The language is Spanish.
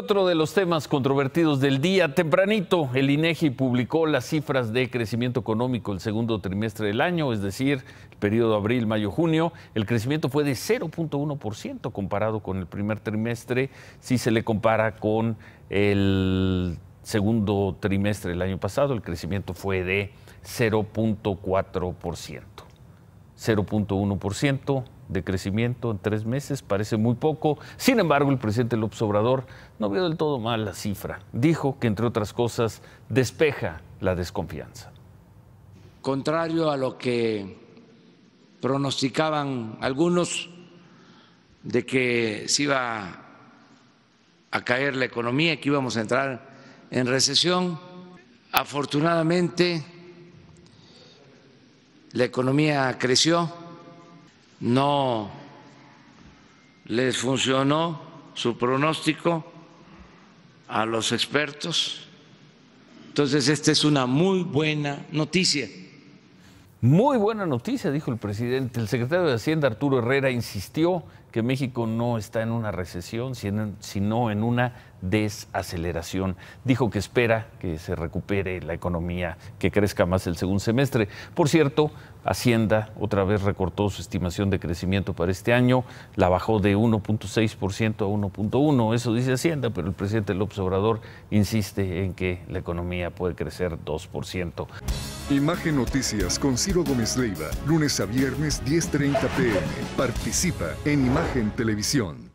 otro de los temas controvertidos del día, tempranito, el INEGI publicó las cifras de crecimiento económico el segundo trimestre del año, es decir, el periodo abril, mayo, junio. El crecimiento fue de 0.1% comparado con el primer trimestre, si se le compara con el segundo trimestre del año pasado, el crecimiento fue de 0.4%. 0.1% de crecimiento en tres meses, parece muy poco. Sin embargo, el presidente López Obrador no vio del todo mal la cifra. Dijo que, entre otras cosas, despeja la desconfianza. Contrario a lo que pronosticaban algunos de que se iba a caer la economía, que íbamos a entrar en recesión, afortunadamente la economía creció, no les funcionó su pronóstico a los expertos. Entonces, esta es una muy buena noticia. Muy buena noticia, dijo el presidente. El secretario de Hacienda, Arturo Herrera, insistió que México no está en una recesión, sino en una desaceleración. Dijo que espera que se recupere la economía, que crezca más el segundo semestre. Por cierto, Hacienda otra vez recortó su estimación de crecimiento para este año, la bajó de 1.6% a 1.1%, eso dice Hacienda, pero el presidente López Obrador insiste en que la economía puede crecer 2%. Imagen Noticias con Ciro Gómez Leiva, lunes a viernes 10.30 pm. Participa en Imagen Televisión.